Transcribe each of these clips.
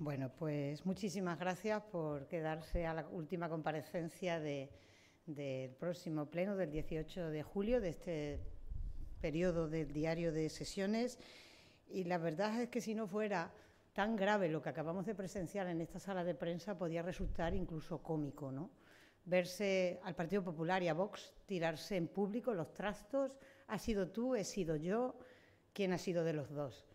Bueno, pues muchísimas gracias por quedarse a la última comparecencia del próximo pleno del 18 de julio de este periodo del diario de sesiones. Y la verdad es que si no fuera tan grave lo que acabamos de presenciar en esta sala de prensa, podía resultar incluso cómico, ¿no? Verse al Partido Popular y a Vox tirarse en público los trastos, ha sido tú, he sido yo, ¿quién ha sido de los dos?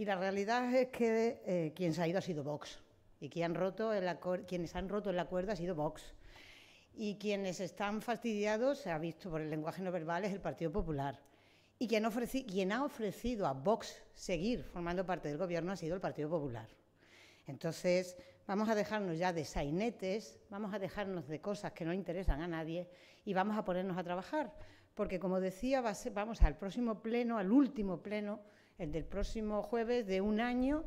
Y la realidad es que eh, quien se ha ido ha sido Vox. Y quien han roto quienes han roto el acuerdo ha sido Vox. Y quienes están fastidiados, se ha visto por el lenguaje no verbal, es el Partido Popular. Y quien, quien ha ofrecido a Vox seguir formando parte del Gobierno ha sido el Partido Popular. Entonces, vamos a dejarnos ya de sainetes, vamos a dejarnos de cosas que no interesan a nadie y vamos a ponernos a trabajar. Porque, como decía, vamos al próximo pleno, al último pleno el del próximo jueves, de un año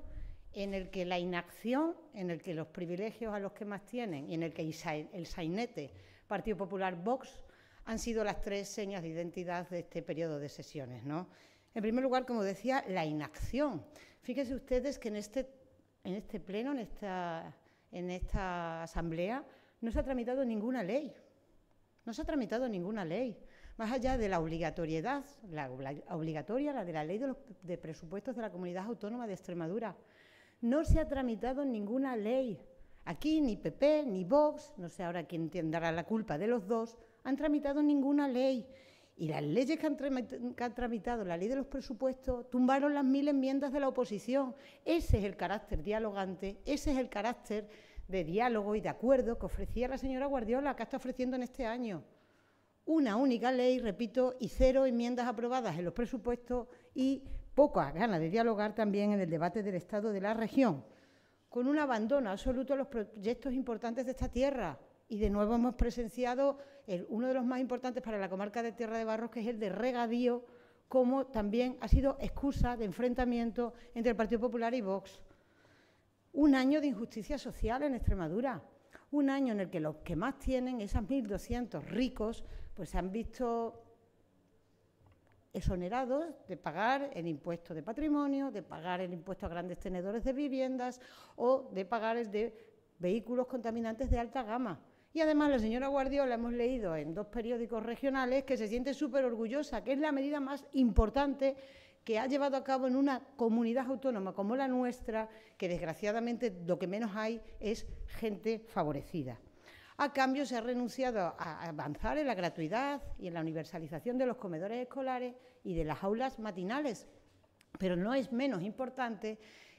en el que la inacción, en el que los privilegios a los que más tienen y en el que el sainete Partido Popular Vox han sido las tres señas de identidad de este periodo de sesiones. ¿no? En primer lugar, como decía, la inacción. Fíjense ustedes que este, en este, pleno, en esta, en esta asamblea, no se ha tramitado ninguna ley. No se ha tramitado ninguna ley más allá de la obligatoriedad, la obligatoria, la de la ley de, presupuestos de la Comunidad Autónoma de Extremadura. No se ha tramitado ninguna ley. Aquí ni PP ni Vox, no sé ahora quién tendrá la culpa de los dos, han tramitado ninguna ley. Y las leyes que han, que han, tramitado, la ley de los presupuestos, tumbaron las mil enmiendas de la oposición. Ese es el carácter dialogante, ese es el carácter de diálogo y de acuerdo que ofrecía la señora Guardiola, que está ofreciendo en este año una única ley, repito, y cero enmiendas aprobadas en los presupuestos y pocas ganas de dialogar también en el debate del Estado de la región, con un abandono absoluto a los proyectos importantes de esta tierra. Y de nuevo hemos presenciado uno de los más importantes para la comarca de Tierra de Barros, que es el de regadío, como también ha sido excusa de enfrentamiento entre el Partido Popular y Vox. Un año de injusticia social en Extremadura. Un año en el que los que más tienen, esas 1.200 ricos, pues se han visto exonerados de pagar el impuesto de patrimonio, de pagar el impuesto a grandes tenedores de viviendas o de pagar el de vehículos contaminantes de alta gama. Y además la señora Guardiola hemos leído en dos periódicos regionales que se siente súper orgullosa, que es la medida más importante que ha llevado a cabo en una comunidad autónoma como la nuestra, que desgraciadamente lo que menos hay es gente favorecida. A cambio se ha renunciado a avanzar en la gratuidad y en la universalización de los comedores escolares y de las aulas matinales, pero no es menos importante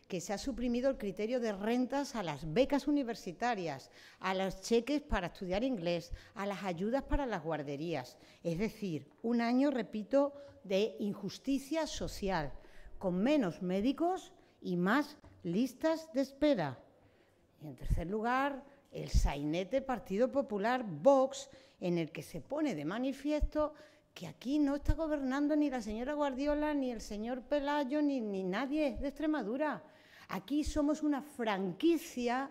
que se ha suprimido el criterio de rentas a las becas universitarias, a los cheques para estudiar inglés, a las ayudas para las guarderías. Es decir, un año, repito, de injusticia social, con menos médicos y más listas de espera. Y en tercer lugar, el sainete Partido Popular Vox, en el que se pone de manifiesto que aquí no está gobernando ni la señora Guardiola, ni el señor Pelayo, ni, ni nadie de Extremadura. Aquí somos una franquicia,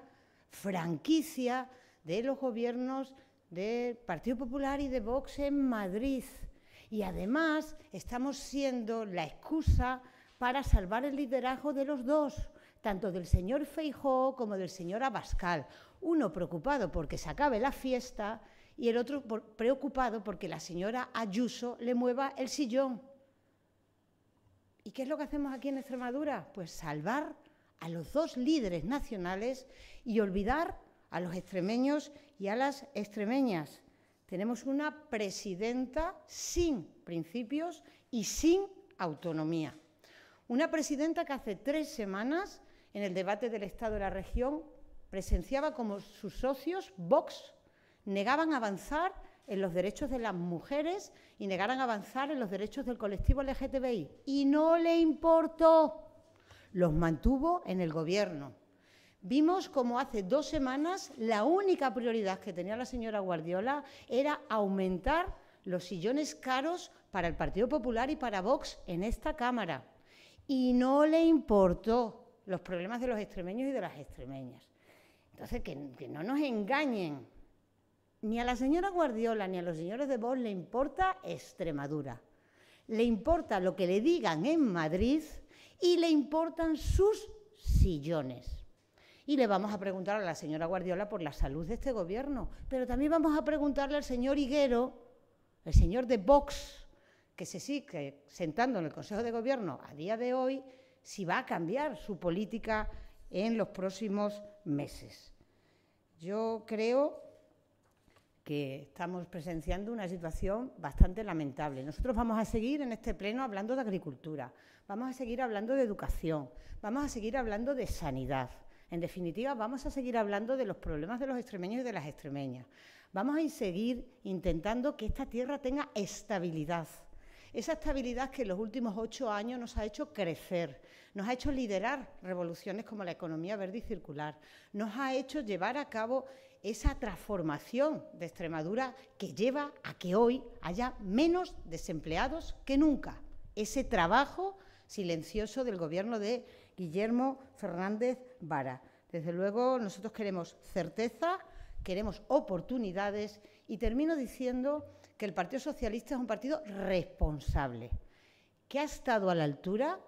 franquicia de los gobiernos del Partido Popular y de Vox en Madrid. Y además estamos siendo la excusa para salvar el liderazgo de los dos, tanto del señor Feijóo como del señor Abascal. Uno preocupado porque se acabe la fiesta y el otro preocupado porque la señora Ayuso le mueva el sillón. ¿Y qué es lo que hacemos aquí en Extremadura? Pues salvar a los dos líderes nacionales y olvidar a los extremeños y a las extremeñas. Tenemos una presidenta sin principios y sin autonomía. Una presidenta que hace tres semanas, en el debate del Estado de la región, presenciaba como sus socios, Vox, negaban avanzar en los derechos de las mujeres y negaran avanzar en los derechos del colectivo LGTBI. Y no le importó los mantuvo en el gobierno. Vimos cómo hace dos semanas la única prioridad que tenía la señora Guardiola era aumentar los sillones caros para el Partido Popular y para Vox en esta Cámara. Y no le importó los problemas de los extremeños y de las extremeñas. Entonces, que no nos engañen. Ni a la señora Guardiola ni a los señores de Vox le importa Extremadura. Le importa lo que le digan en Madrid y le importan sus sillones. Y le vamos a preguntar a la señora Guardiola por la salud de este gobierno, pero también vamos a preguntarle al señor Higuero, el señor de Vox, que se sigue sentando en el Consejo de Gobierno a día de hoy, si va a cambiar su política en los próximos meses. Yo creo que estamos presenciando una situación bastante lamentable. Nosotros vamos a seguir en este pleno hablando de agricultura, vamos a seguir hablando de educación, vamos a seguir hablando de sanidad. En definitiva, vamos a seguir hablando de los problemas de los extremeños y de las extremeñas. Vamos a seguir intentando que esta tierra tenga estabilidad. Esa estabilidad que en los últimos ocho años nos ha hecho crecer, nos ha hecho liderar revoluciones como la economía verde y circular, nos ha hecho llevar a cabo esa transformación de Extremadura que lleva a que hoy haya menos desempleados que nunca. Ese trabajo silencioso del gobierno de Guillermo Fernández Vara. Desde luego, nosotros queremos certeza, queremos oportunidades y termino diciendo que el Partido Socialista es un partido responsable, que ha estado a la altura,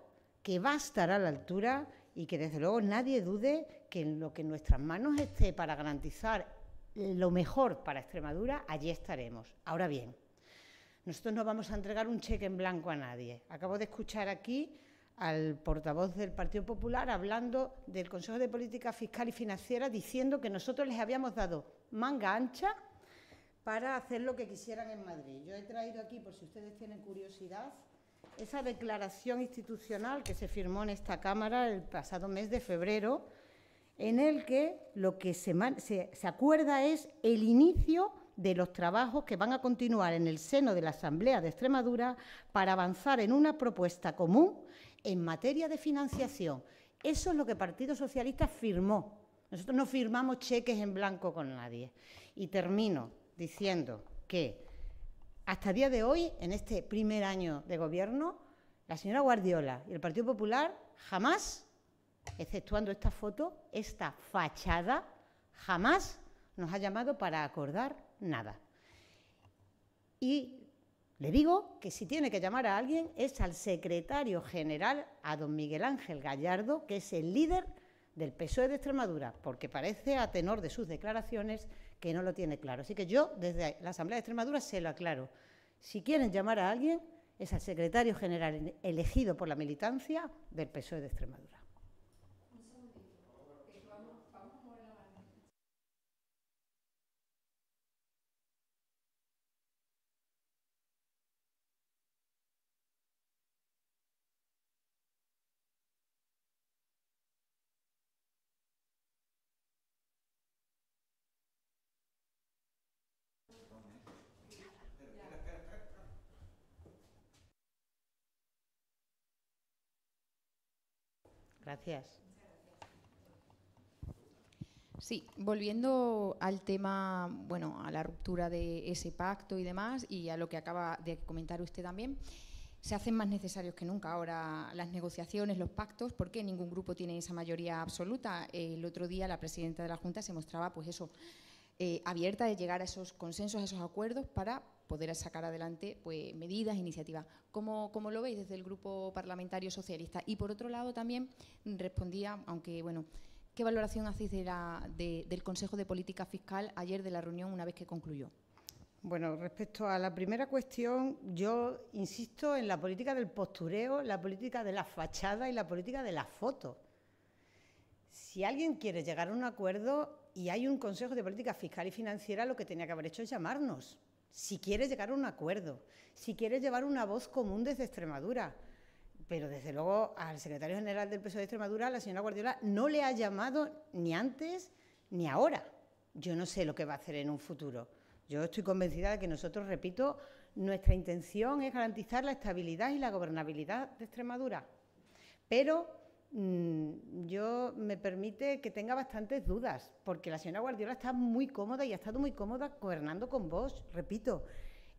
que va a estar a la altura y que desde luego nadie dude que en lo que en nuestras manos esté para garantizar lo mejor para Extremadura, allí estaremos. Ahora bien, nosotros no vamos a entregar un cheque en blanco a nadie. Acabo de escuchar aquí al portavoz del Partido Popular hablando del Consejo de Política Fiscal y Financiera diciendo que nosotros les habíamos dado manga ancha para hacer lo que quisieran en Madrid. Yo he traído aquí, por si ustedes tienen curiosidad, esa declaración institucional que se firmó en esta Cámara el pasado mes de febrero, en el que lo que se, acuerda es el inicio de los trabajos que van a continuar en el seno de la Asamblea de Extremadura para avanzar en una propuesta común en materia de financiación. Eso es lo que el Partido Socialista firmó. Nosotros no firmamos cheques en blanco con nadie. Y termino diciendo que hasta el día de hoy, en este primer año de gobierno, la señora Guardiola y el Partido Popular jamás exceptuando esta foto, esta fachada jamás nos ha llamado para acordar nada. Y le digo que si tiene que llamar a alguien es al secretario general, a don Miguel Ángel Gallardo, que es el líder del PSOE de Extremadura, porque parece, a tenor de sus declaraciones, que no lo tiene claro. Así que yo, desde la Asamblea de Extremadura, se lo aclaro. Si quieren llamar a alguien, es al secretario general elegido por la militancia del PSOE de Extremadura. Gracias. Sí, volviendo al tema, bueno, a la ruptura de ese pacto y demás, y a lo que acaba de comentar usted también, se hacen más necesarios que nunca ahora las negociaciones, los pactos, porque ningún grupo tiene esa mayoría absoluta. El otro día la presidenta de la Junta se mostraba, pues eso, eh, abierta de llegar a esos consensos, a esos acuerdos para poder sacar adelante pues, medidas, iniciativas. Como, lo veis desde el Grupo Parlamentario Socialista? Y por otro lado también respondía, aunque bueno, ¿qué valoración hacéis del Consejo de Política Fiscal ayer de la reunión una vez que concluyó? Bueno, respecto a la primera cuestión, yo insisto en la política del postureo, la política de la fachada y la política de la foto. Si alguien quiere llegar a un acuerdo y hay un Consejo de Política Fiscal y Financiera, lo que tenía que haber hecho es llamarnos. Si quiere llegar a un acuerdo, si quiere llevar una voz común desde Extremadura. Pero desde luego al secretario general del PSOE de Extremadura, la señora Guardiola, no le ha llamado ni antes ni ahora. Yo no sé lo que va a hacer en un futuro. Yo estoy convencida de que nosotros, repito, nuestra intención es garantizar la estabilidad y la gobernabilidad de Extremadura. Pero Mm, yo me permite que tenga bastantes dudas, porque la señora Guardiola está muy cómoda y ha estado muy cómoda gobernando con vos, repito.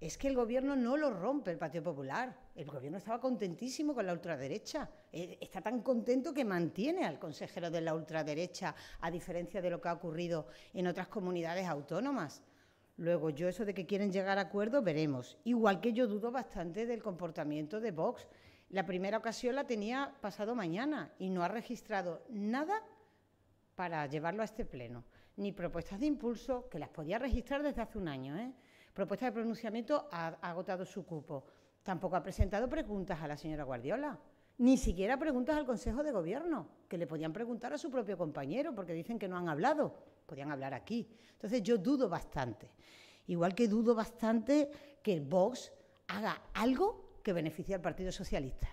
Es que el gobierno no lo rompe el Partido Popular. El gobierno estaba contentísimo con la ultraderecha. E, está tan contento que mantiene al consejero de la ultraderecha, a diferencia de lo que ha ocurrido en otras comunidades autónomas. Luego, yo eso de que quieren llegar a acuerdo, veremos. Igual que yo dudo bastante del comportamiento de Vox la primera ocasión la tenía pasado mañana y no ha registrado nada para llevarlo a este pleno, ni propuestas de impulso, que las podía registrar desde hace un año. ¿eh? Propuestas de pronunciamiento ha, agotado su cupo. Tampoco ha presentado preguntas a la señora Guardiola, ni siquiera preguntas al Consejo de Gobierno, que le podían preguntar a su propio compañero, porque dicen que no han hablado, podían hablar aquí. Entonces yo dudo bastante, igual que dudo bastante que Vox haga algo que beneficia al Partido Socialista,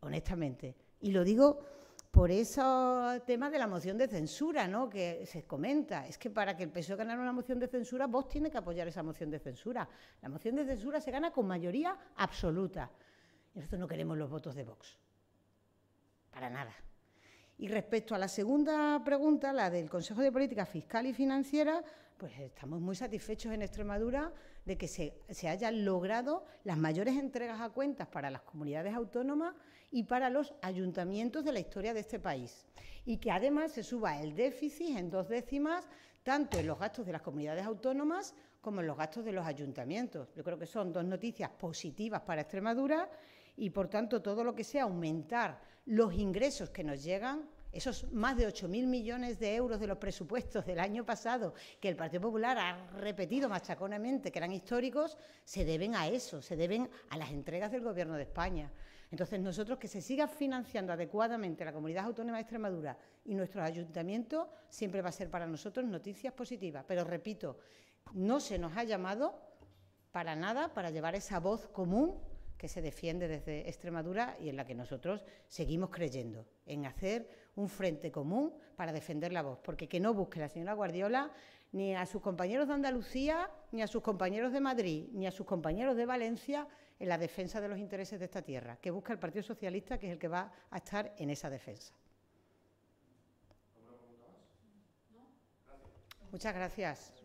honestamente. Y lo digo por ese tema de la moción de censura, ¿no? Que se comenta. Es que para que el PSOE gane una moción de censura, Vox tiene que apoyar esa moción de censura. La moción de censura se gana con mayoría absoluta. Y nosotros no queremos los votos de Vox. Para nada. Y respecto a la segunda pregunta, la del Consejo de Política Fiscal y Financiera, pues estamos muy satisfechos en Extremadura de que se, hayan logrado las mayores entregas a cuentas para las comunidades autónomas y para los ayuntamientos de la historia de este país. Y que además se suba el déficit en dos décimas, tanto en los gastos de las comunidades autónomas como en los gastos de los ayuntamientos. Yo creo que son dos noticias positivas para Extremadura y, por tanto, todo lo que sea aumentar los ingresos que nos llegan, esos más de 8.000 millones de euros de los presupuestos del año pasado que el Partido Popular ha repetido machaconamente que eran históricos, se deben a eso, se deben a las entregas del Gobierno de España. Entonces, nosotros que se siga financiando adecuadamente la Comunidad Autónoma de Extremadura y nuestros ayuntamientos siempre va a ser para nosotros noticias positivas. Pero repito, no se nos ha llamado para nada para llevar esa voz común que se defiende desde Extremadura y en la que nosotros seguimos creyendo, en hacer un frente común para defender la voz, porque que no busque la señora Guardiola ni a sus compañeros de Andalucía, ni a sus compañeros de Madrid, ni a sus compañeros de Valencia en la defensa de los intereses de esta tierra, que busque el Partido Socialista, que es el que va a estar en esa defensa. Muchas gracias.